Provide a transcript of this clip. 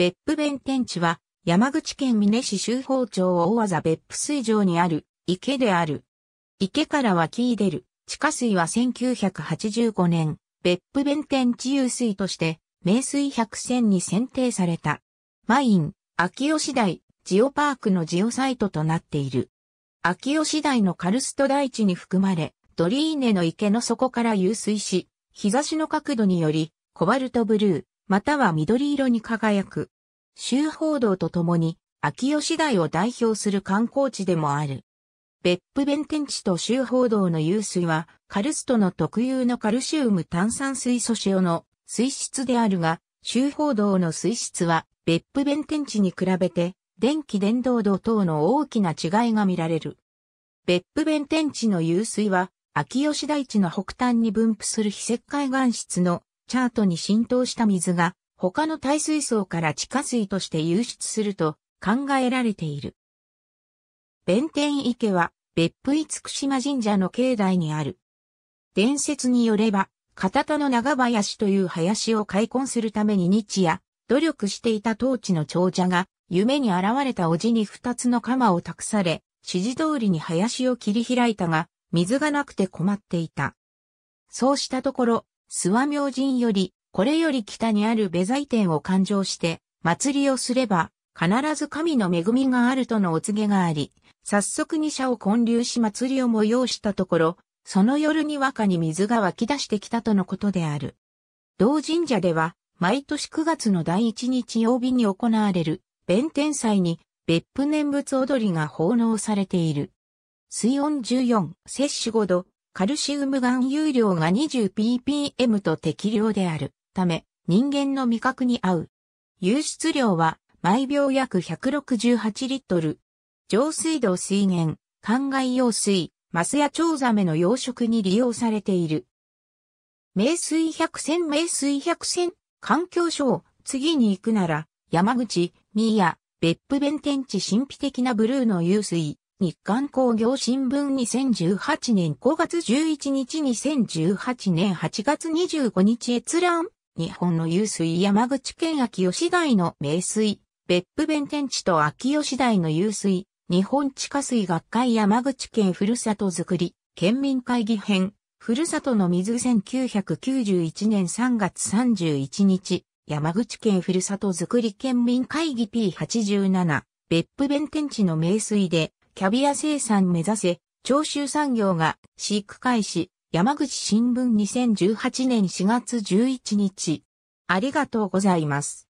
別府弁天地は、山口県峰市周宝町大技別府水上にある池である。池から湧き出る地下水は1985年、別府弁天地湧水として、名水百選に選定された。マイン、秋吉台、ジオパークのジオサイトとなっている。秋吉台のカルスト台地に含まれ、ドリーネの池の底から湧水し、日差しの角度により、コバルトブルー、または緑色に輝く。周報道とともに、秋吉台を代表する観光地でもある。別府弁天地と周報道の湧水は、カルストの特有のカルシウム炭酸水素塩の水質であるが、周報道の水質は、別府弁天地に比べて、電気伝導度等の大きな違いが見られる。別府弁天地の湧水は、秋吉台地の北端に分布する非石灰岩質のチャートに浸透した水が他の耐水層から地下水として流出すると考えられている。弁天池は別府厳島神社の境内にある。伝説によれば、片田の長林という林を開墾するために日夜、努力していた当地の長者が、夢に現れたおじに二つの鎌を託され、指示通りに林を切り開いたが、水がなくて困っていた。そうしたところ、諏訪明神より、これより北にあるベ在天を勘定して、祭りをすれば、必ず神の恵みがあるとのお告げがあり、早速二社を建立し祭りを催したところ、その夜に和歌に水が湧き出してきたとのことである。同神社では、毎年9月の第一日曜日に行われる、弁天祭に、別府念仏踊りが奉納されている。水温14、摂氏5度、カルシウム含有量が 20ppm と適量であるため、人間の味覚に合う。輸出量は毎秒約168リットル。上水道水源、灌漑用水、マスやチョウザメの養殖に利用されている。名水百選名水百選環境省、次に行くなら、山口、三谷、別府弁天地神秘的なブルーの湧水。日刊工業新聞2018年5月11日2018年8月25日閲覧。日本の湧水山口県秋吉台の名水。別府弁天地と秋吉台の湧水。日本地下水学会山口県ふるさとづくり。県民会議編。ふるさとの水1991年3月31日。山口県ふるさとづくり県民会議 P87。別府弁天地の名水でキャビア生産目指せ、長州産業が飼育開始、山口新聞2018年4月11日。ありがとうございます。